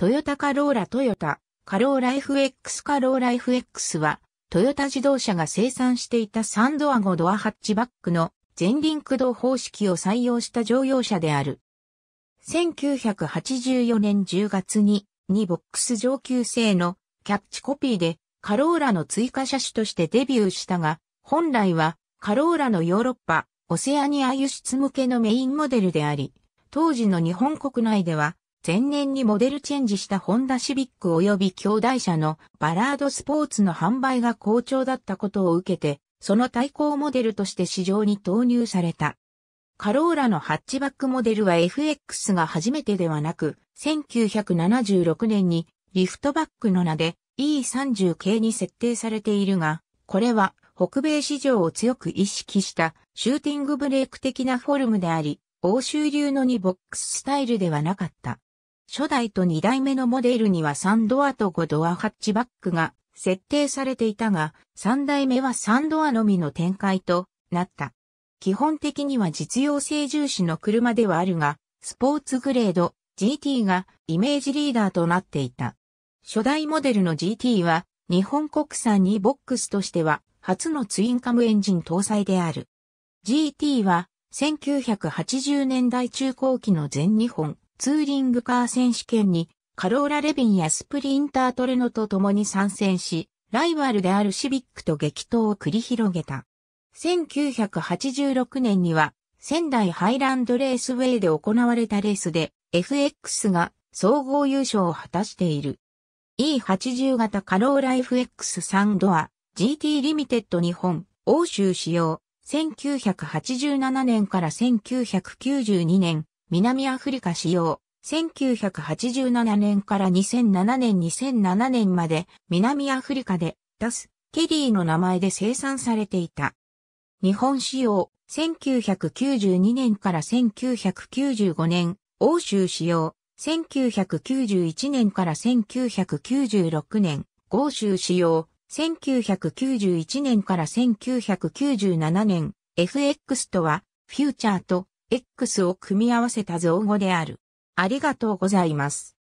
トヨタカローラトヨタ、カローラ FX カローラ FX は、トヨタ自動車が生産していた3ドア5ドアハッチバックの前輪駆動方式を採用した乗用車である。1984年10月に、2ボックス上級生のキャッチコピーでカローラの追加車種としてデビューしたが、本来はカローラのヨーロッパ、オセアニア輸出向けのメインモデルであり、当時の日本国内では前年にモデルチェンジしたホンダシビック及び兄弟車のバラードスポーツの販売が好調だったことを受けて、その対抗モデルとして市場に投入された。カローラのハッチバックモデルは FX が初めてではなく、1976年にリフトバックの名で E30 系に設定されているが、これは北米市場を強く意識したシューティングブレーク的なフォルムであり、欧州流の2ボックススタイルではなかった。初代と2代目のモデルには3ドアと5ドアハッチバックが設定されていたが、3代目は3ドアのみの展開となった。基本的には実用性重視の車ではあるが、スポーツグレード GT がイメージリーダーとなっていた。初代モデルの GT は日本国産にボックスとしては初のツインカムエンジン搭載である。GT は1980年代中後期の全日本ツーリングカー選手権にカローラ・レビンやスプリンター・トレノと共に参戦し、ライバルであるシビックと激闘を繰り広げた。1986年には、仙台ハイランドレースウェイで行われたレースで、FX が総合優勝を果たしている。E80 型カローラ FX3 ドア、GT リミテッド日本、欧州使用、1987年から1992年、南アフリカ仕様。1987年から2007年2007年まで南アフリカで出ス、ケリーの名前で生産されていた。日本仕様。1992年から1995年。欧州仕様。1991年から1996年。豪州仕様。1991年から1997年。FX とは、フューチャーと X を組み合わせた造語である。ありがとうございます。